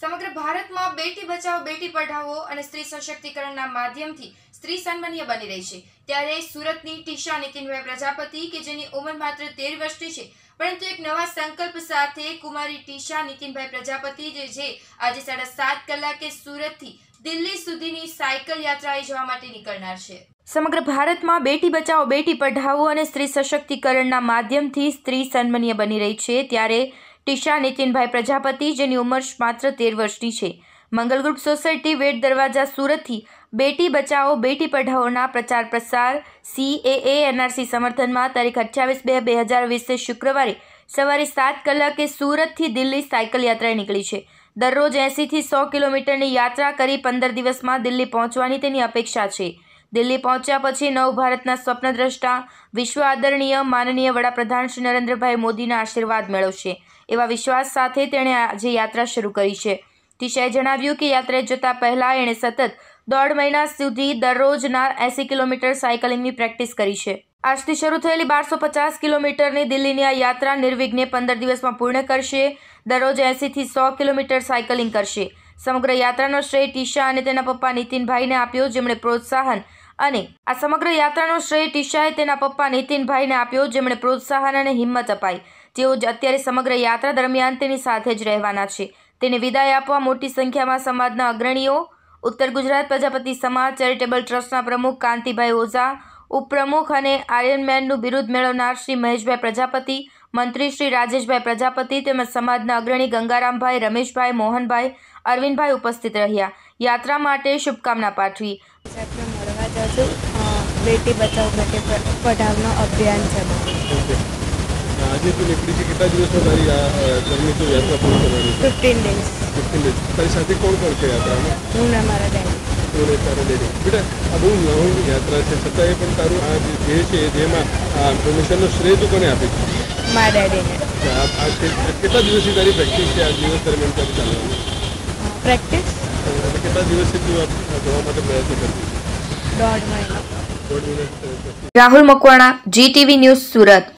સમગ્ર ભારતમાં બેટી બચાવો બેટી પઢાવો અને સ્ત્રી સશક્તિકરણના માધ્યમથી સ્ત્રી સન્માનીય બની રહી છે ત્યારે સુરતની ટીશા નિતિનભાઈ પ્રજાપતિ કે જેની ઉંમર માત્ર તેર વર્ષની છે પરંતુ એક નવા સંકલ્પ સાથે કુમારી ટીશા નીતિનભાઈ પ્રજાપતિ જે છે આજે સાડા સાત કલાકે સુરતથી દિલ્હી સુધીની સાયકલ યાત્રાએ જવા માટે નીકળનાર છે સમગ્ર ભારતમાં બેટી બચાવો બેટી પઢાવો અને સ્ત્રી સશક્તિકરણના માધ્યમથી સ્ત્રી સન્માનીય બની રહી છે ત્યારે ટીશા નીતિનભાઈ પ્રજાપતિ જેની ઉંમર માત્ર તેર વર્ષની છે મંગલ ગ્રુપ સોસાયટી વેટ દરવાજા સુરતથી બેટી બચાવો બેટી પઢાઓના પ્રચાર પ્રસાર સીએએ એનઆરસી સમર્થનમાં તારીખ અઠ્યાવીસ બે બે હજાર વીસે શુક્રવારે સવારે સાત કલાકે સુરતથી દિલ્હી સાયકલ યાત્રાએ નીકળી છે દરરોજ એંસીથી સો કિલોમીટરની યાત્રા કરી પંદર દિવસમાં દિલ્હી પહોંચવાની તેની અપેક્ષા છે દિલ્હી પહોંચ્યા પછી નવ નવભારતના સ્વપ્નદ્રષ્ટા વિશ્વ આદરણીય માનનીય વડાપ્રધાન શ્રી નરેન્દ્રભાઈ મોદીના આશીર્વાદ મેળવશે એવા વિશ્વાસ સાથે તેણે આજે યાત્રા શરૂ કરી છે ટીશાએ જણાવ્યું કે યાત્રાએ જતા પહેલાં એણે સતત દોઢ મહિના સુધી દરરોજના એસી કિલોમીટર સાયકલિંગની પ્રેક્ટિસ કરી છે આજથી શરૂ થયેલી બારસો પચાસ કિલોમીટરની દિલ્હીની આ યાત્રા નિર્વિઘ્ને પંદર દિવસમાં પૂર્ણ કરશે દરરોજ એસીથી સો કિલોમીટર સાયકલિંગ કરશે સમગ્ર યાત્રાનો શ્રેય ટીશા અને તેના પપ્પા નીતિનભાઈને આપ્યો જેમણે પ્રોત્સાહન અને આ સમગ્ર યાત્રાનો શ્રેય ટીશાએ તેના પપ્પા નીતિનભાઈને આપ્યો જેમણે પ્રોત્સાહન અને હિંમત અપાઈ જેઓ અત્યારે સમગ્ર યાત્રા દરમિયાન તેની સાથે જ રહેવાના છે તેને વિદાય આપવા મોટી સંખ્યામાં સમાજના અગ્રણીઓ ઉત્તર ગુજરાત પ્રજાપતિ સમાજ ચેરિટેબલ ટ્રસ્ટના પ્રમુખ કાંતિભાઈ ઓઝા ઉપપ્રમુખ અને આયર્નમેનનું બિરુદ મેળવનાર શ્રી મહેશભાઈ પ્રજાપતિ મંત્રી શ્રી રાજેશભાઈ પ્રજાપતિ તેમજ સમાજના અગ્રણી ગંગારામભાઈ રમેશભાઈ મોહનભાઈ અરવિંદભાઈ ઉપસ્થિત રહ્યા યાત્રા માટે શુભકામના પાઠવી છું બેટી બચાવ બેટી પઢાવનો અભિયાન છે આજે તું નીકળી છે કેટલા દિવસમાં તારી આ જર્ની તો યાત્રા પૂરી કરવાની ફિફ્ટીન ડેઝ ફિફ્ટીન ડેઝ તારી સાથે કોણ કોણ છે યાત્રામાં હું ને મારા ડેડી તું ને તારા ડેડી બેટા આ બહુ નવી યાત્રા છે છતાંય પણ તારું આ જે છે જેમાં આ ઇન્ફોર્મેશનનો શ્રેય તું કોને આપે છે મારા ડેડીને કેટલા દિવસથી તારી પ્રેક્ટિસ છે આ દિવસ દરમિયાન તારી ચાલવાની પ્રેક્ટિસ કેટલા દિવસથી તું આ માટે પ્રયત્ન કરતી રાહુલ મકવાણા જીટીવી ન્યૂઝ સુરત